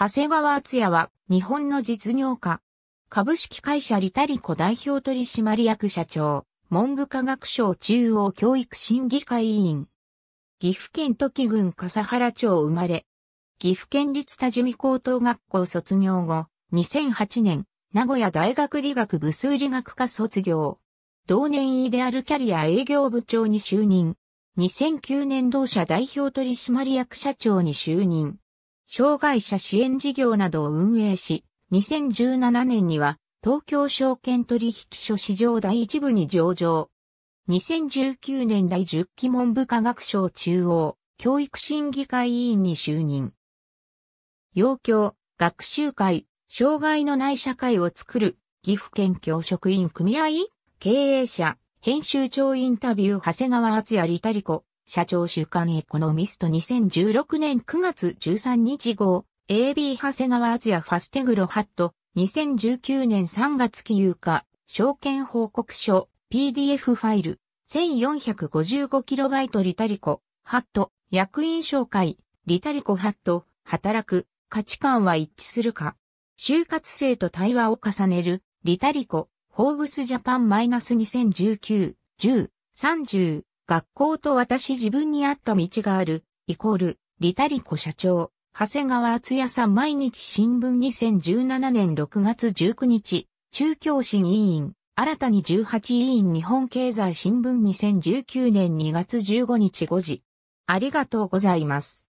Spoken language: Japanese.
長谷川敦也は日本の実業家。株式会社リタリコ代表取締役社長、文部科学省中央教育審議会委員。岐阜県時郡笠原町生まれ。岐阜県立多治見高等学校卒業後、2008年、名古屋大学理学部数理学科卒業。同年イデアルキャリア営業部長に就任。2009年同社代表取締役社長に就任。障害者支援事業などを運営し、2017年には東京証券取引所市場第一部に上場。2019年第10期文部科学省中央教育審議会委員に就任。要教、学習会、障害のない社会を作る、岐阜県教職員組合経営者、編集長インタビュー長谷川敦也リタリコ、社長週刊エコノミスト2016年9月13日号、AB 長谷川厚也ファステグロハット、2019年3月期有価、証券報告書、PDF ファイル、1455kB リタリコ、ハット、役員紹介、リタリコハット、働く、価値観は一致するか。就活生と対話を重ねる、リタリコ、フォーブスジャパンマイナス2019、10、30、学校と私自分に合った道がある、イコール、リタリコ社長、長谷川敦也さん毎日新聞2017年6月19日、中教審委員、新たに18委員日本経済新聞2019年2月15日5時。ありがとうございます。